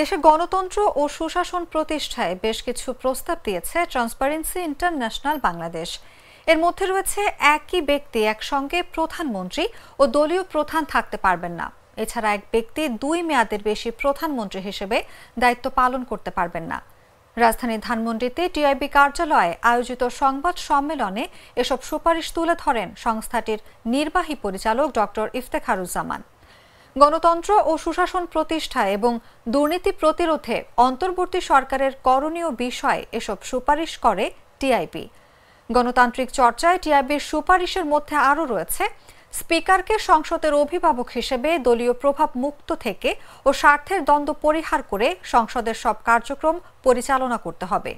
দেশে গণতন্ত্র ও সুশাসন প্রতিষ্ঠায় বেশ কিছু প্রস্তাব দিয়েছে ট্রান্সপারেন্সি ইন্টারন্যাশনাল বাংলাদেশ এর মধ্যে রয়েছে একই ব্যক্তি একসঙ্গে প্রধানমন্ত্রী ও দলীয় প্রধান থাকতে পারবেন না এছাড়া এক ব্যক্তি দুই মেয়াদের বেশি প্রধানমন্ত্রী হিসেবে দায়িত্ব পালন করতে পারবেন না রাজধানীর ধানমন্ডিতে টিআইবি কার্যালয়ে আয়োজিত সংবাদ সম্মেলনে এসব সুপারিশ তুলে ধরেন সংস্থাটির নির্বাহী পরিচালক ড ইফতেখারুজ্জামান গণতন্ত্র ও সুশাসন প্রতিষ্ঠা এবং দুর্নীতি প্রতিরোধে অন্তর্বর্তী সরকারের করণীয় বিষয় এসব সুপারিশ করে টিআইবি গণতান্ত্রিক চর্চায় টিআইবির সুপারিশের মধ্যে আরও রয়েছে স্পিকারকে সংসদের অভিভাবক হিসেবে দলীয় প্রভাব মুক্ত থেকে ও স্বার্থের দ্বন্দ্ব পরিহার করে সংসদের সব কার্যক্রম পরিচালনা করতে হবে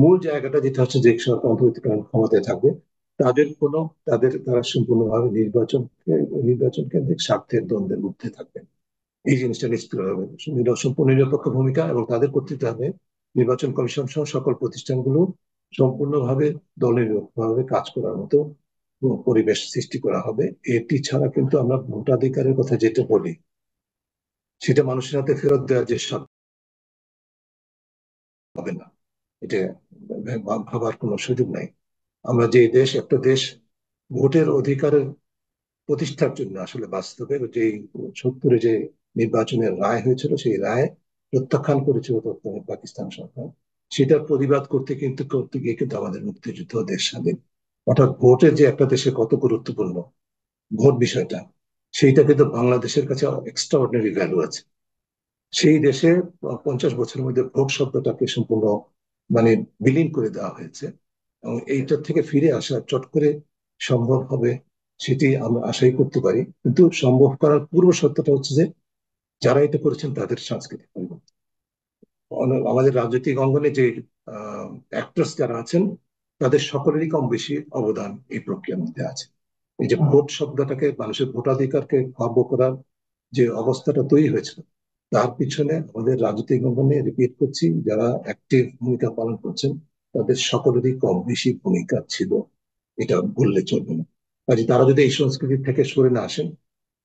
মূল জায়গাটা যেটা হচ্ছে যে সরকার ক্ষমতায় থাকবে তাদের কোনো তাদের তারা সম্পূর্ণভাবে নির্বাচন নির্বাচন কেন্দ্রিক স্বার্থের দ্বন্দ্বের মধ্যে থাকবেন এই জিনিসটা নিশ্চিত হবে সম্পূর্ণ নিরপেক্ষ ভূমিকা এবং তাদের কর্তৃত্ব হবে নির্বাচন কমিশন সহ সকল প্রতিষ্ঠানগুলো সম্পূর্ণভাবে দলের ভাবে কাজ করার মতো পরিবেশ সৃষ্টি করা হবে এটি ছাড়া কিন্তু আমরা ভোটাধিকারের কথা যেটা বলি সেটা মানুষের হাতে ফেরত দেওয়ার যে সব হবে না এটা ভাবার কোনো সুযোগ নাই আমরা যে দেশ একটা দেশ ভোটের অধিকারের প্রতিষ্ঠার জন্য আসলে বাস্তবে যে সত্তরে যে নির্বাচনের রায় হয়েছিল সেই রায় প্রত্যাখ্যান করেছিল তৎকালীন পাকিস্তান সরকার সেটার প্রতিবাদ করতে কিন্তু করতে গিয়ে কিন্তু আমাদের মুক্তিযুদ্ধ দেশ স্বাধীন অর্থাৎ ভোটের যে একটা দেশে কত গুরুত্বপূর্ণ ভোট বিষয়টা সেইটা কিন্তু বাংলাদেশের কাছে অর্ডিনারি ভ্যালু আছে সেই দেশে পঞ্চাশ বছরের মধ্যে ভোট শব্দটাকে সম্পূর্ণ মানে বিলীন করে দেওয়া হয়েছে এবং এইটার থেকে ফিরে আসা চট করে সম্ভব হবে সেটি আমরা আশাই করতে পারি কিন্তু সম্ভব করার পূর্ব সত্যটা হচ্ছে যে যারা এটা করেছেন তাদের সাংস্কৃতিক পরিবর্তন আমাদের রাজনৈতিক অঙ্গনে যে অ্যাক্ট্রেস যারা আছেন তাদের সকলেরই কম বেশি অবদান এই প্রক্রিয়ার মধ্যে আছে এই যে ভোট শব্দটাকে মানুষের ভোটাধিকারকে কাব্য করার যে অবস্থাটা তৈরি হয়েছিল তার পিছনে আমাদের রাজনৈতিক অঙ্গনে রিপিট করছি যারা অ্যাক্টিভ ভূমিকা পালন করছেন তাদের সকলেরই কম বেশি ভূমিকা ছিল এটা বললে চলবে না কাজে তারা যদি এই সংস্কৃতি থেকে সরে না আসেন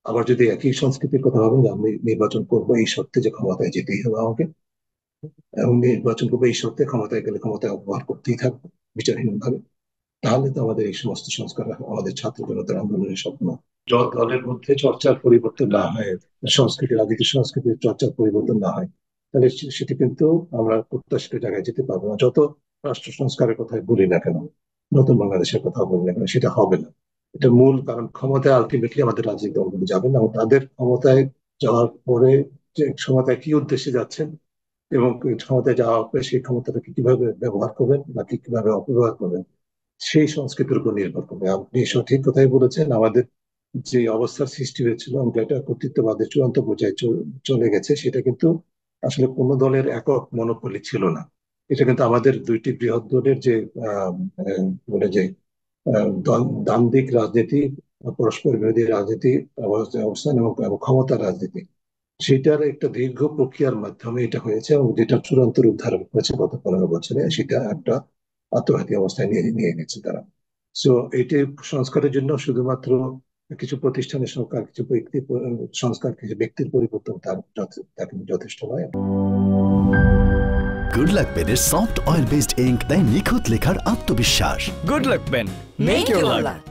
আবার যদি একই সংস্কৃতির কথা ভাবেন আমি নির্বাচন করবো এই শর্তে যে ক্ষমতায় যেতেই হবে আমাকে এবং নির্বাচন করবো এই শর্তে ক্ষমতায় গেলে ক্ষমতায় অপব্যবহার করতেই থাকবো ভাবে তাহলে তো আমাদের এই সমস্ত সংস্কার আমাদের ছাত্র জনতার আন্দোলনের স্বপ্ন জল দলের মধ্যে চর্চার পরিবর্তন না হয় সংস্কৃতির রাজনীতি সংস্কৃতির চর্চার পরিবর্তন না হয় তাহলে সেটি কিন্তু আমরা প্রত্যাশিত জায়গায় যেতে পারবো না যত রাষ্ট্র সংস্কারের কথা বলি না কেন নতুন বাংলাদেশের কথা বলি না কেন সেটা হবে না এটা মূল কারণ ক্ষমতায় আলটিমেটলি আমাদের রাজনৈতিক দলগুলো যাবেন এবং তাদের ক্ষমতায় যাওয়ার পরে যে ক্ষমতায় কি উদ্দেশ্যে যাচ্ছেন এবং ক্ষমতায় যাওয়ার পরে সেই ক্ষমতাটাকে কিভাবে ব্যবহার করবেন বা কি কিভাবে অপব্যবহার করবেন সেই সংস্কৃতির উপর নির্ভর করবে আপনি সঠিক কথাই বলেছেন আমাদের যে অবস্থার সৃষ্টি হয়েছিল এটা কর্তৃত্ববাদের চূড়ান্ত পর্যায়ে চলে গেছে সেটা কিন্তু আসলে কোনো দলের একক মনোপলি ছিল না এটা কিন্তু আমাদের দুইটি বৃহৎ দলের যে মানে যে দান্দিক রাজনীতি পরস্পর বিরোধী রাজনীতি অবস্থান এবং ক্ষমতা রাজনীতি সেটার একটা দীর্ঘ প্রক্রিয়ার মাধ্যমে এটা হয়েছে এবং যেটা চূড়ান্ত উদ্ধার হয়েছে গত পনেরো বছরে সেটা একটা আত্মঘাতী অবস্থায় নিয়ে নিয়ে গেছে তারা সো এটি সংস্কারের জন্য শুধুমাত্র কিছু প্রতিষ্ঠানের সংস্কার কিছু ব্যক্তি সংস্কার কিছু ব্যক্তির পরিবর্তন তার যথেষ্ট নয় গুড লাক পেনের সফট অয়েল বেসড ইঙ্ক দেয় নিখুঁত লেখার আত্মবিশ্বাস good luck pen make your lakh